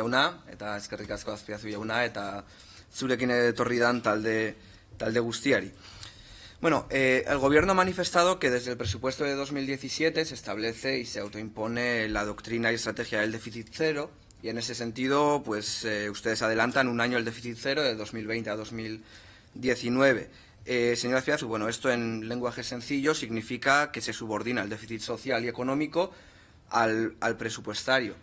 jauna, eta eskerrik asko azpiazu eta zurekin etorri dan talde, talde Bueno, eh, el Gobierno ha manifestado que desde el presupuesto de 2017 se establece y se autoimpone la doctrina y estrategia del déficit cero, y en ese sentido, pues eh, ustedes adelantan un año el déficit cero de 2020 a 2019. Eh, señora bueno, esto en lenguaje sencillo significa que se subordina el déficit social y económico al presupuestario.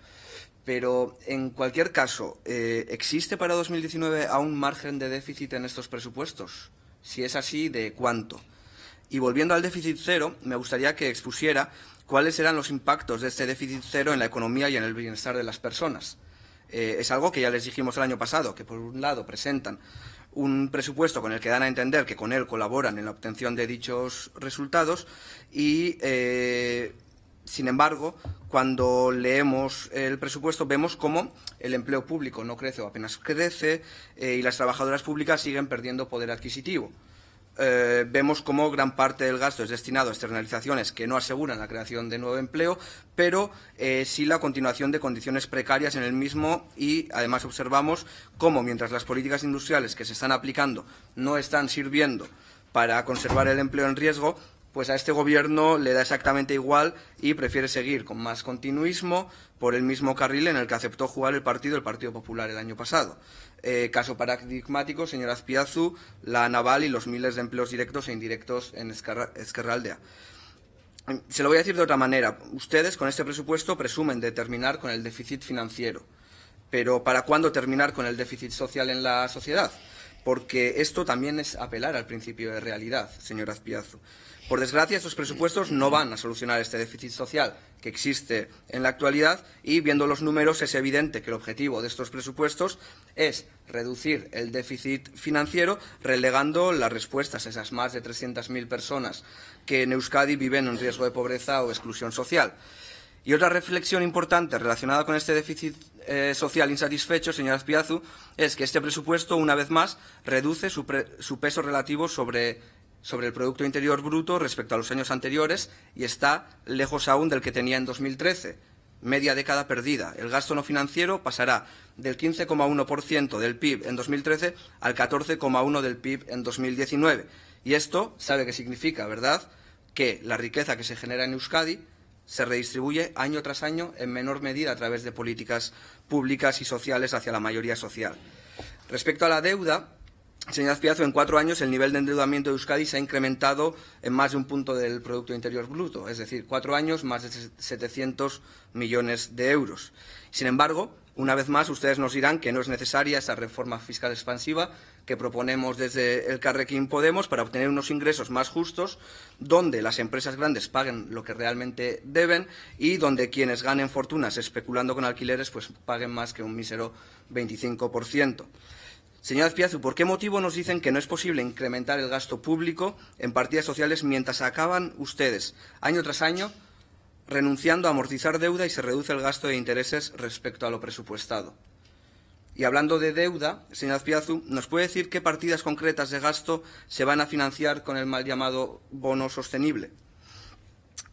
Pero en cualquier caso, eh, ¿existe para 2019 aún margen de déficit en estos presupuestos? Si es así, ¿de cuánto? Y volviendo al déficit cero, me gustaría que expusiera cuáles serán los impactos de este déficit cero en la economía y en el bienestar de las personas. Eh, es algo que ya les dijimos el año pasado, que por un lado presentan un presupuesto con el que dan a entender que con él colaboran en la obtención de dichos resultados y eh, sin embargo, cuando leemos el presupuesto vemos cómo el empleo público no crece o apenas crece eh, y las trabajadoras públicas siguen perdiendo poder adquisitivo. Eh, vemos cómo gran parte del gasto es destinado a externalizaciones que no aseguran la creación de nuevo empleo, pero eh, sí la continuación de condiciones precarias en el mismo y además observamos cómo mientras las políticas industriales que se están aplicando no están sirviendo para conservar el empleo en riesgo, pues a este gobierno le da exactamente igual y prefiere seguir con más continuismo por el mismo carril en el que aceptó jugar el partido el Partido Popular el año pasado. Eh, caso paradigmático, señora Azpiazu, la naval y los miles de empleos directos e indirectos en Esquerra, Esquerraldea. Se lo voy a decir de otra manera. Ustedes con este presupuesto presumen de terminar con el déficit financiero. Pero ¿para cuándo terminar con el déficit social en la sociedad? Porque esto también es apelar al principio de realidad, señora Azpiazu. Por desgracia, estos presupuestos no van a solucionar este déficit social que existe en la actualidad y viendo los números es evidente que el objetivo de estos presupuestos es reducir el déficit financiero relegando las respuestas a esas más de 300.000 personas que en Euskadi viven en riesgo de pobreza o exclusión social. Y otra reflexión importante relacionada con este déficit eh, social insatisfecho, señora Azpiazu, es que este presupuesto, una vez más, reduce su peso relativo sobre sobre el Producto Interior Bruto respecto a los años anteriores y está lejos aún del que tenía en 2013. Media década perdida. El gasto no financiero pasará del 15,1% del PIB en 2013 al 14,1% del PIB en 2019. Y esto sabe qué significa, ¿verdad? Que la riqueza que se genera en Euskadi se redistribuye año tras año en menor medida a través de políticas públicas y sociales hacia la mayoría social. Respecto a la deuda, Señor Piazo, en cuatro años el nivel de endeudamiento de Euskadi se ha incrementado en más de un punto del Producto Interior Bruto, es decir, cuatro años más de 700 millones de euros. Sin embargo, una vez más, ustedes nos dirán que no es necesaria esa reforma fiscal expansiva que proponemos desde el Carrequín Podemos para obtener unos ingresos más justos, donde las empresas grandes paguen lo que realmente deben y donde quienes ganen fortunas especulando con alquileres pues paguen más que un mísero 25%. Señor Azpiazu, ¿por qué motivo nos dicen que no es posible incrementar el gasto público en partidas sociales mientras acaban ustedes, año tras año, renunciando a amortizar deuda y se reduce el gasto de intereses respecto a lo presupuestado? Y hablando de deuda, señor Azpiazu, ¿nos puede decir qué partidas concretas de gasto se van a financiar con el mal llamado bono sostenible?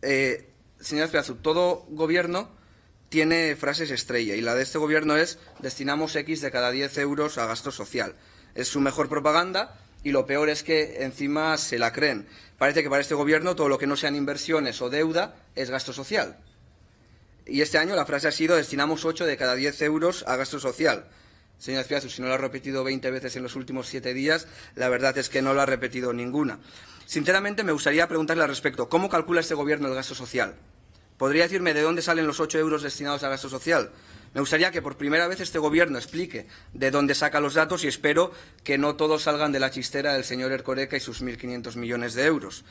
Eh, señor todo gobierno tiene frases estrella y la de este gobierno es destinamos X de cada 10 euros a gasto social. Es su mejor propaganda y lo peor es que encima se la creen. Parece que para este gobierno todo lo que no sean inversiones o deuda es gasto social. Y este año la frase ha sido destinamos 8 de cada 10 euros a gasto social. Señora espias si no lo ha repetido 20 veces en los últimos siete días, la verdad es que no lo ha repetido ninguna. Sinceramente, me gustaría preguntarle al respecto, ¿cómo calcula este gobierno el gasto social? ¿Podría decirme de dónde salen los 8 euros destinados al gasto social? Me gustaría que por primera vez este Gobierno explique de dónde saca los datos y espero que no todos salgan de la chistera del señor Ercoreca y sus 1.500 millones de euros.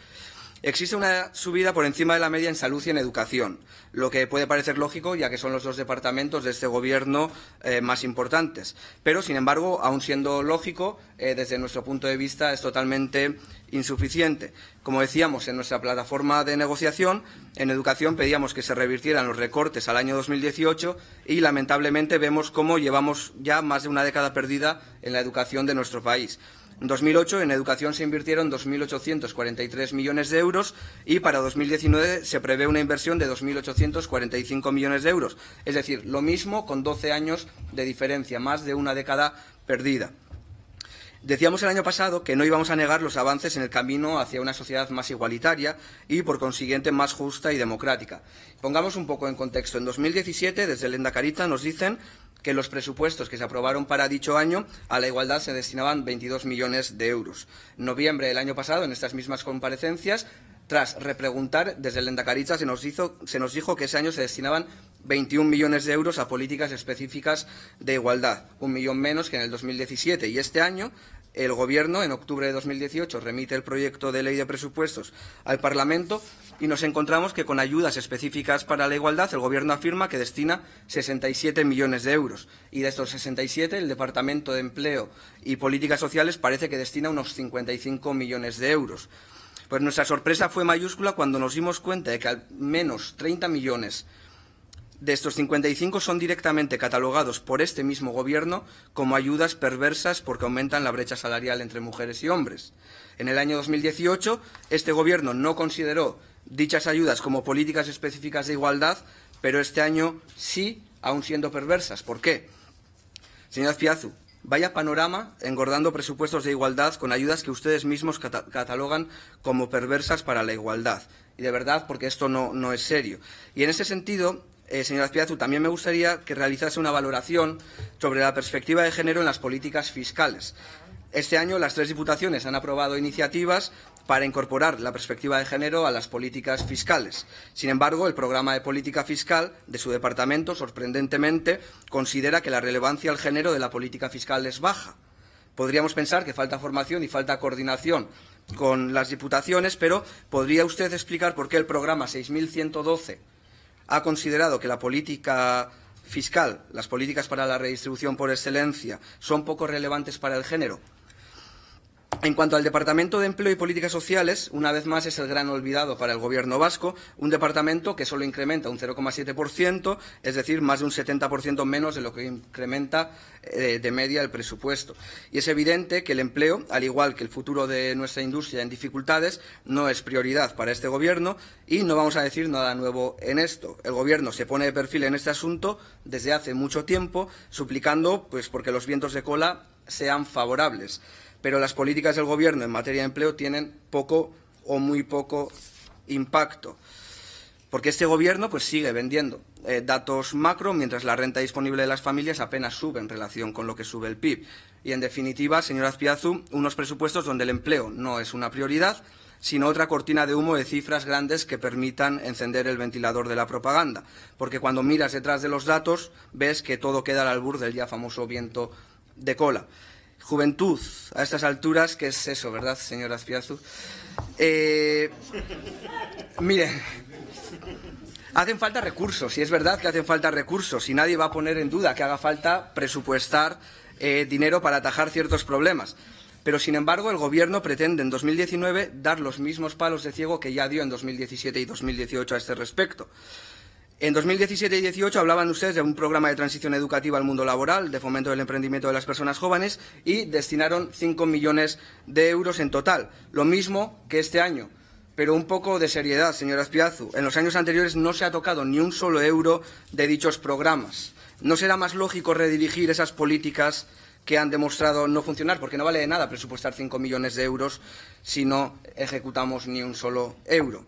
Existe una subida por encima de la media en salud y en educación, lo que puede parecer lógico, ya que son los dos departamentos de este Gobierno eh, más importantes. Pero, sin embargo, aún siendo lógico, eh, desde nuestro punto de vista es totalmente insuficiente. Como decíamos en nuestra plataforma de negociación, en educación pedíamos que se revirtieran los recortes al año 2018 y lamentablemente vemos cómo llevamos ya más de una década perdida en la educación de nuestro país. En 2008 en educación se invirtieron 2.843 millones de euros y para 2019 se prevé una inversión de 2.845 millones de euros. Es decir, lo mismo con 12 años de diferencia, más de una década perdida. Decíamos el año pasado que no íbamos a negar los avances en el camino hacia una sociedad más igualitaria y, por consiguiente, más justa y democrática. Pongamos un poco en contexto. En 2017, desde Lenda Carita nos dicen que los presupuestos que se aprobaron para dicho año a la igualdad se destinaban 22 millones de euros. En noviembre del año pasado, en estas mismas comparecencias, tras repreguntar desde el Endacaricha, se nos, hizo, se nos dijo que ese año se destinaban 21 millones de euros a políticas específicas de igualdad, un millón menos que en el 2017. Y este año el Gobierno, en octubre de 2018, remite el proyecto de ley de presupuestos al Parlamento y nos encontramos que con ayudas específicas para la igualdad el Gobierno afirma que destina 67 millones de euros y de estos 67 el Departamento de Empleo y Políticas Sociales parece que destina unos 55 millones de euros. Pues nuestra sorpresa fue mayúscula cuando nos dimos cuenta de que al menos 30 millones de estos 55 son directamente catalogados por este mismo Gobierno como ayudas perversas porque aumentan la brecha salarial entre mujeres y hombres. En el año 2018, este Gobierno no consideró dichas ayudas como políticas específicas de igualdad, pero este año sí, aún siendo perversas. ¿Por qué? Señora Piazu, vaya panorama engordando presupuestos de igualdad con ayudas que ustedes mismos catalogan como perversas para la igualdad. Y de verdad, porque esto no, no es serio. Y en ese sentido, eh, señora Azpiazu, también me gustaría que realizase una valoración sobre la perspectiva de género en las políticas fiscales. Este año las tres diputaciones han aprobado iniciativas para incorporar la perspectiva de género a las políticas fiscales. Sin embargo, el programa de política fiscal de su departamento, sorprendentemente, considera que la relevancia al género de la política fiscal es baja. Podríamos pensar que falta formación y falta coordinación con las diputaciones, pero ¿podría usted explicar por qué el programa 6112 ha considerado que la política fiscal, las políticas para la redistribución por excelencia, son poco relevantes para el género, en cuanto al Departamento de Empleo y Políticas Sociales, una vez más es el gran olvidado para el Gobierno vasco, un departamento que solo incrementa un 0,7%, es decir, más de un 70% menos de lo que incrementa eh, de media el presupuesto. Y es evidente que el empleo, al igual que el futuro de nuestra industria en dificultades, no es prioridad para este Gobierno y no vamos a decir nada nuevo en esto. El Gobierno se pone de perfil en este asunto desde hace mucho tiempo, suplicando pues, porque los vientos de cola sean favorables pero las políticas del gobierno en materia de empleo tienen poco o muy poco impacto. Porque este gobierno pues sigue vendiendo eh, datos macro mientras la renta disponible de las familias apenas sube en relación con lo que sube el PIB. Y en definitiva, señora Azpiazu, unos presupuestos donde el empleo no es una prioridad, sino otra cortina de humo de cifras grandes que permitan encender el ventilador de la propaganda. Porque cuando miras detrás de los datos, ves que todo queda al albur del ya famoso viento de cola juventud a estas alturas, ¿qué es eso, ¿verdad, señora Azpiazu? Eh, miren, hacen falta recursos, y es verdad que hacen falta recursos, y nadie va a poner en duda que haga falta presupuestar eh, dinero para atajar ciertos problemas. Pero, sin embargo, el Gobierno pretende en 2019 dar los mismos palos de ciego que ya dio en 2017 y 2018 a este respecto. En 2017 y 2018 hablaban ustedes de un programa de transición educativa al mundo laboral, de fomento del emprendimiento de las personas jóvenes, y destinaron 5 millones de euros en total, lo mismo que este año. Pero un poco de seriedad, señora Espiazu. En los años anteriores no se ha tocado ni un solo euro de dichos programas. ¿No será más lógico redirigir esas políticas que han demostrado no funcionar? Porque no vale de nada presupuestar 5 millones de euros si no ejecutamos ni un solo euro.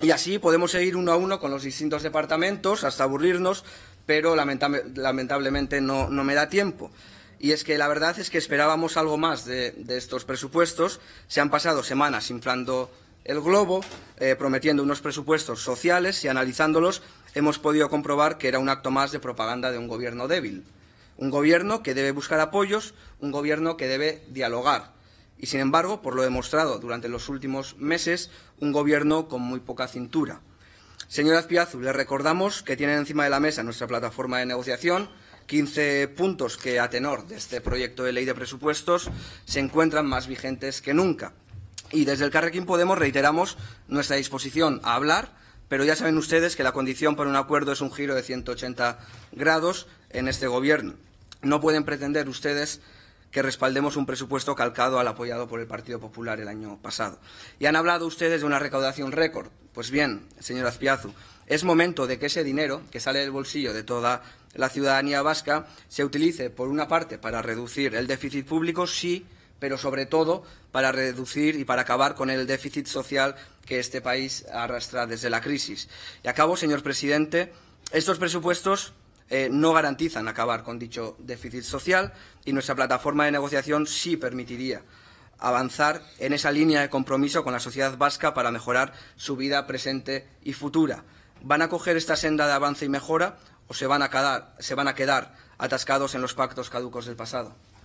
Y así podemos seguir uno a uno con los distintos departamentos hasta aburrirnos, pero lamentablemente no, me da tiempo. Y es que la verdad es que esperábamos algo más de, estos presupuestos. Se han pasado semanas inflando el globo, eh, prometiendo unos presupuestos sociales y analizándolos hemos podido comprobar que era un acto más de propaganda de un gobierno débil. Un gobierno que debe buscar apoyos, un gobierno que debe dialogar, y sin embargo, por lo demostrado durante los últimos meses, un gobierno con muy poca cintura. Señora Azpiazu, le recordamos que tienen encima de la mesa nuestra plataforma de negociación 15 puntos que, a tenor de este proyecto de ley de presupuestos, se encuentran más vigentes que nunca. Y desde el Carrequín Podemos reiteramos nuestra disposición a hablar, pero ya saben ustedes que la condición para un acuerdo es un giro de 180 grados en este Gobierno. No pueden pretender ustedes que respaldemos un presupuesto calcado al apoyado por el Partido Popular el año pasado. Y han hablado ustedes de una recaudación récord. Pues bien, señor Azpiazu, es momento de que ese dinero que sale del bolsillo de toda la ciudadanía vasca se utilice, por una parte, para reducir el déficit público, sí, pero sobre todo para reducir y para acabar con el déficit social que este país arrastra desde la crisis. Y acabo, señor presidente, estos presupuestos eh, no garantizan acabar con dicho déficit social y nuestra plataforma de negociación sí permitiría avanzar en esa línea de compromiso con la sociedad vasca para mejorar su vida presente y futura. ¿Van a coger esta senda de avance y mejora o se van a quedar atascados en los pactos caducos del pasado?